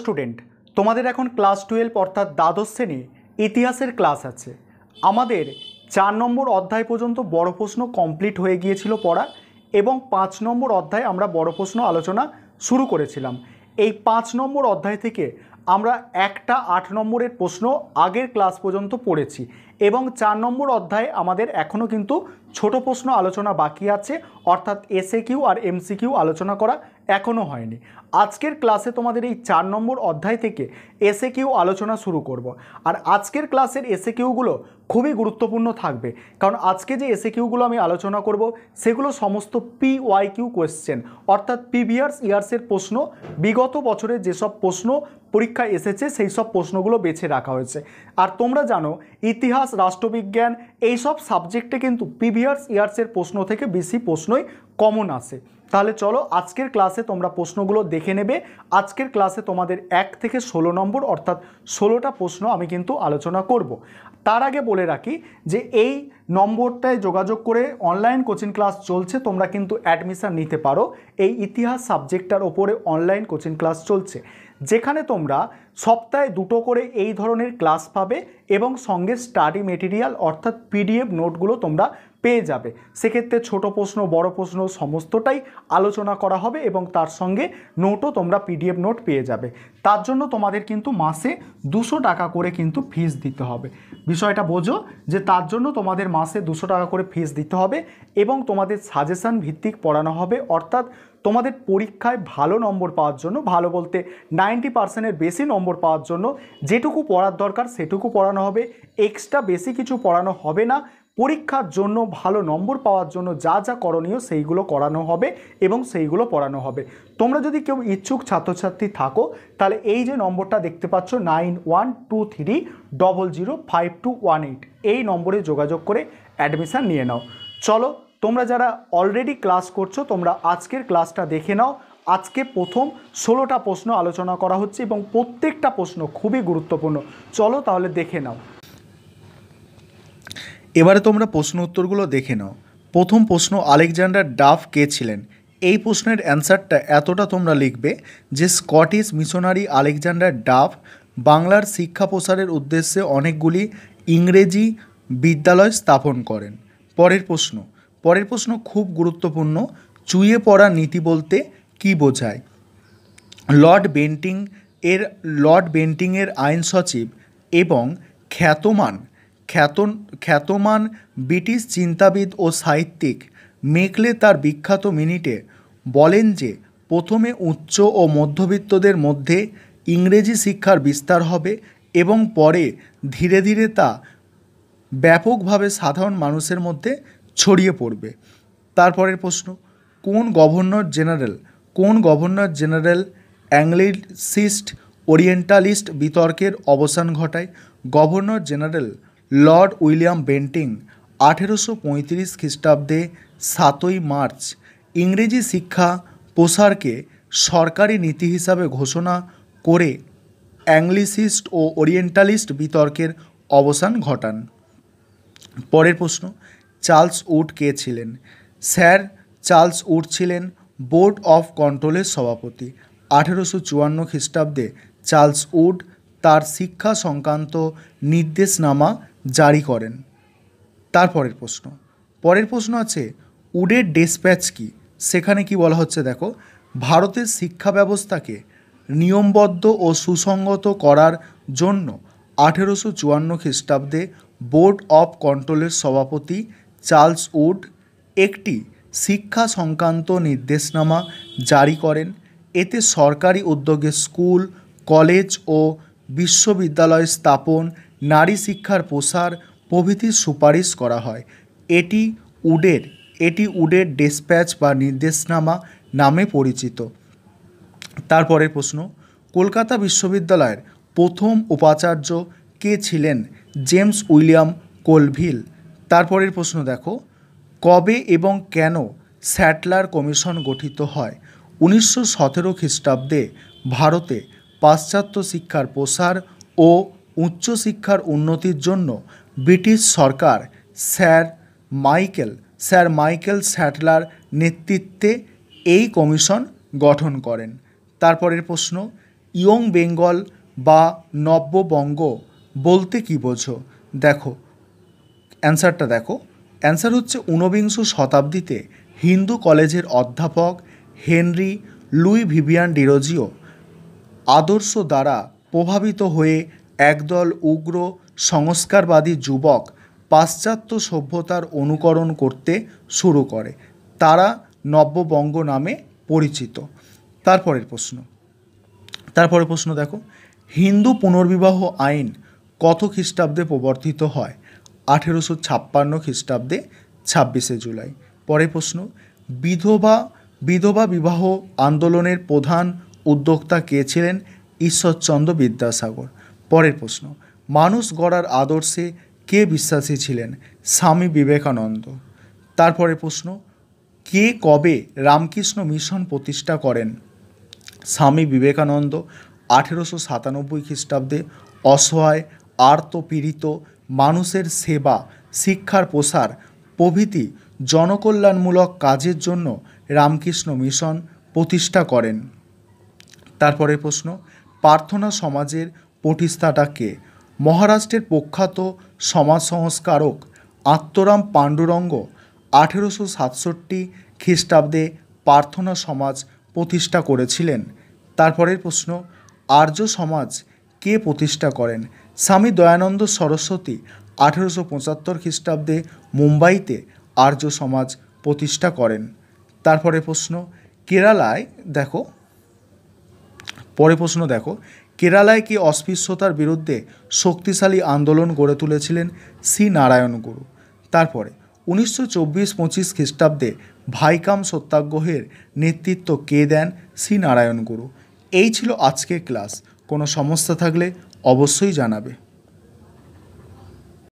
Student তোমাদের এখন class twelve অর্থাৎ দ্বাদশ শ্রেণী ইতিহাসের ক্লাস আছে আমাদের চার নম্বর অধ্যায় পর্যন্ত বড় প্রশ্ন কমপ্লিট হয়ে গিয়েছিল পড়া এবং পাঁচ নম্বর অধ্যায় আমরা বড় প্রশ্ন আলোচনা শুরু করেছিলাম এই পাঁচ নম্বর অধ্যায় থেকে আমরা একটা আট নম্বরের প্রশ্ন আগের ক্লাস পর্যন্ত পড়েছি এবং চার নম্বর অধ্যায়ে আমাদের এখনও কিন্তু ছোট প্রশ্ন আলোচনা বাকি আছে অর্থাৎ এসএ কিউ আর এমসি কিউ আলোচনা করা এখনও হয়নি আজকের ক্লাসে তোমাদের এই চার নম্বর অধ্যায় থেকে এসএ কিউ আলোচনা শুরু করব। আর আজকের ক্লাসের এসএ কিউগুলো খুবই গুরুত্বপূর্ণ থাকবে কারণ আজকে যে এসে কিউগুলো আমি আলোচনা করব সেগুলো সমস্ত পিওয়াই কিউ কোয়েশ্চেন অর্থাৎ প্রিভিয়াস ইয়ার্সের e প্রশ্ন বিগত বছরে যেসব প্রশ্ন পরীক্ষায় এসেছে সেই সব প্রশ্নগুলো বেছে রাখা হয়েছে আর তোমরা জানো ইতিহাস রাষ্ট্রবিজ্ঞান এই সব সাবজেক্টে কিন্তু প্রিভিয়াস ইয়ার্সের e প্রশ্ন থেকে বেশি প্রশ্নই কমন আসে তাহলে চলো আজকের ক্লাসে তোমরা প্রশ্নগুলো দেখে নেবে আজকের ক্লাসে তোমাদের এক থেকে ষোলো নম্বর অর্থাৎ ষোলোটা প্রশ্ন আমি কিন্তু আলোচনা করব তার আগে বলে রাখি যে এই নম্বরটায় যোগাযোগ করে অনলাইন কোচিং ক্লাস চলছে তোমরা কিন্তু অ্যাডমিশান নিতে পারো এই ইতিহাস সাবজেক্টটার ওপরে অনলাইন কোচিং ক্লাস চলছে যেখানে তোমরা সপ্তাহে দুটো করে এই ধরনের ক্লাস পাবে এবং সঙ্গে স্টাডি মেটেরিয়াল অর্থাৎ পিডিএফ নোটগুলো তোমরা পেয়ে যাবে সেক্ষেত্রে ছোট প্রশ্ন বড় প্রশ্ন সমস্তটাই আলোচনা করা হবে এবং তার সঙ্গে নোটও তোমরা পিডিএফ নোট পেয়ে যাবে তার জন্য তোমাদের কিন্তু মাসে দুশো টাকা করে কিন্তু ফিস দিতে হবে বিষয়টা বোঝো যে তার জন্য তোমাদের মাসে দুশো টাকা করে ফিস দিতে হবে এবং তোমাদের সাজেশান ভিত্তিক পড়ানো হবে অর্থাৎ তোমাদের পরীক্ষায় ভালো নম্বর পাওয়ার জন্য ভালো বলতে নাইনটি পার্সেন্টের বেশি নম্বর নম্বর পাওয়ার জন্য যেটুকু পড়ার দরকার সেটুকু পড়ানো হবে এক্সট্রা বেশি কিছু পড়ানো হবে না পরীক্ষার জন্য ভালো নম্বর পাওয়ার জন্য যা যা করণীয় সেইগুলো করানো হবে এবং সেইগুলো পড়ানো হবে তোমরা যদি কেউ ইচ্ছুক ছাত্রছাত্রী থাকো তাহলে এই যে নম্বরটা দেখতে পাচ্ছ nine one two three double zero five two one eight এই নম্বরে যোগাযোগ করে অ্যাডমিশান নিয়ে নাও চলো তোমরা যারা অলরেডি ক্লাস করছো তোমরা আজকের ক্লাসটা দেখে নাও আজকে প্রথম ষোলোটা প্রশ্ন আলোচনা করা হচ্ছে এবং প্রত্যেকটা প্রশ্ন খুবই গুরুত্বপূর্ণ চলো তাহলে দেখে নাও এবারে তোমরা প্রশ্ন উত্তরগুলো দেখে নাও প্রথম প্রশ্ন আলেকজান্ডার ডাফ কে ছিলেন এই প্রশ্নের অ্যান্সারটা এতটা তোমরা লিখবে যে স্কটিশ মিশনারি আলেকজান্ডার ডাফ বাংলার শিক্ষা প্রসারের উদ্দেশ্যে অনেকগুলি ইংরেজি বিদ্যালয় স্থাপন করেন পরের প্রশ্ন পরের প্রশ্ন খুব গুরুত্বপূর্ণ চুয়ে পড়া নীতি বলতে কী বোঝায় লর্ড বেন্টিং এর লর্ড বেন্টিংয়ের আইন সচিব এবং খ্যাতমান খ্যাত খ্যাতমান ব্রিটিশ চিন্তাবিদ ও সাহিত্যিক মেকলে তার বিখ্যাত মিনিটে বলেন যে প্রথমে উচ্চ ও মধ্যবিত্তদের মধ্যে ইংরেজি শিক্ষার বিস্তার হবে এবং পরে ধীরে ধীরে তা ব্যাপকভাবে সাধারণ মানুষের মধ্যে ছড়িয়ে পড়বে তারপরের প্রশ্ন কোন গভর্নর জেনারেল কোন গভর্নর জেনারেল অ্যাংলিসিস্ট ওরিয়েন্টালিস্ট বিতর্কের অবসান ঘটায় governor general lord William Bentinck আঠেরোশো পঁয়ত্রিশ খ্রিস্টাব্দে সাতই মার্চ ইংরেজি শিক্ষা প্রসারকে সরকারি নীতি হিসাবে ঘোষণা করে অ্যাংলিসিস্ট ও ওরিয়েন্টালিস্ট বিতর্কের অবসান ঘটান পরের প্রশ্ন চার্লস উড কে ছিলেন স্যার চার্লস উড ছিলেন বোর্ড অফ কন্ট্রোলের সভাপতি আঠেরোশো চুয়ান্ন খ্রিস্টাব্দে চার্লস উড তার শিক্ষা সংক্রান্ত নির্দেশনামা জারি করেন তারপরের প্রশ্ন পরের প্রশ্ন আছে উডের ডেসপ্যাচ কি সেখানে কি বলা হচ্ছে দেখো ভারতের শিক্ষা ব্যবস্থাকে নিয়মবদ্ধ ও সুসংগত করার জন্য আঠেরোশো চুয়ান্ন খ্রিস্টাব্দে বোর্ড অফ কন্ট্রোলের সভাপতি চার্লস উড একটি শিক্ষা সংক্রান্ত নির্দেশনামা জারি করেন এতে সরকারি উদ্যোগে স্কুল কলেজ ও বিশ্ববিদ্যালয় স্থাপন নারী শিক্ষার প্রসার প্রভৃতির সুপারিশ করা হয় এটি উডের এটি উডের ডেসপ্যাচ বা নির্দেশনামা নামে পরিচিত তারপরের প্রশ্ন কলকাতা বিশ্ববিদ্যালয়ের প্রথম উপাচার্য কে ছিলেন জেমস উইলিয়াম কোলভিল তারপরের প্রশ্ন দেখো কবে এবং কেন স্যাটলার কমিশন গঠিত হয় উনিশশো সতেরো খ্রিস্টাব্দে ভারতে পাশ্চাত্য শিক্ষার প্রসার ও উচ্চশিক্ষার উন্নতির জন্য ব্রিটিশ সরকার sir Michael sir Michael Sadler নেতৃত্বে এই কমিশন গঠন করেন তারপরের প্রশ্ন ইয়ং বেঙ্গল বা নব্যবঙ্গ বলতে কী বোঝো দেখো অ্যান্সারটা দেখো অ্যান্সার হচ্ছে ঊনবিংশ শতাব্দীতে হিন্দু কলেজের অধ্যাপক হেনরি লুই ভিভিয়ান ডিরোজিও আদর্শ দ্বারা প্রভাবিত হয়ে একদল উগ্র সংস্কারবাদী যুবক পাশ্চাত্য সভ্যতার অনুকরণ করতে শুরু করে তারা নব্যবঙ্গ নামে পরিচিত তারপরের প্রশ্ন তারপরের প্রশ্ন দেখো হিন্দু পুনর্বিবাহ আইন কত খ্রিস্টাব্দে প্রবর্তিত হয় আঠেরোশো ছাপ্পান্ন খ্রিস্টাব্দে ছাব্বিশে জুলাই পরে প্রশ্ন বিধবা বিধবা বিবাহ আন্দোলনের প্রধান উদ্যোক্তা কে ছিলেন ঈশ্বরচন্দ্র বিদ্যাসাগর পরের প্রশ্ন মানুষ গড়ার আদর্শে কে বিশ্বাসী ছিলেন স্বামী বিবেকানন্দ তারপরে প্রশ্ন কে কবে রামকৃষ্ণ মিশন প্রতিষ্ঠা করেন স্বামী বিবেকানন্দ আঠেরোশো সাতানব্বই খ্রিস্টাব্দে অসহায় আর্তপীড়িত মানুষের সেবা শিক্ষার প্রসার প্রভৃতি জনকল্যাণমূলক কাজের জন্য রামকৃষ্ণ মিশন প্রতিষ্ঠা করেন তারপরে প্রশ্ন প্রার্থনা সমাজের প্রতিষ্ঠাটা কে মহারাষ্ট্রের প্রখ্যাত সমাজ সংস্কারক আত্মরাম পাণ্ডুরঙ্গ আঠেরোশো সাতষট্টি খ্রিস্টাব্দে প্রার্থনা সমাজ প্রতিষ্ঠা করেছিলেন তারপরের প্রশ্ন আর্য সমাজ কে প্রতিষ্ঠা করেন স্বামী দয়ানন্দ সরস্বতী আঠেরোশো পঁচাত্তর খ্রিস্টাব্দে মুম্বাইতে আর্য সমাজ প্রতিষ্ঠা করেন তারপরে প্রশ্ন কেরালায় দেখো পরে প্রশ্ন দেখো কেরালায় কি অস্পৃশ্যতার বিরুদ্ধে শক্তিশালী আন্দোলন গড়ে তুলেছিলেন সি নারায়ণ গুরু তারপরে উনিশশো চব্বিশ পঁচিশ খ্রিস্টাব্দে ভাইকাম সত্যাগ্রহের নেতৃত্ব কে দেন সি নারায়ণ গুরু এই ছিল আজকের ক্লাস কোনো সমস্যা থাকলে অবশ্যই জানাবে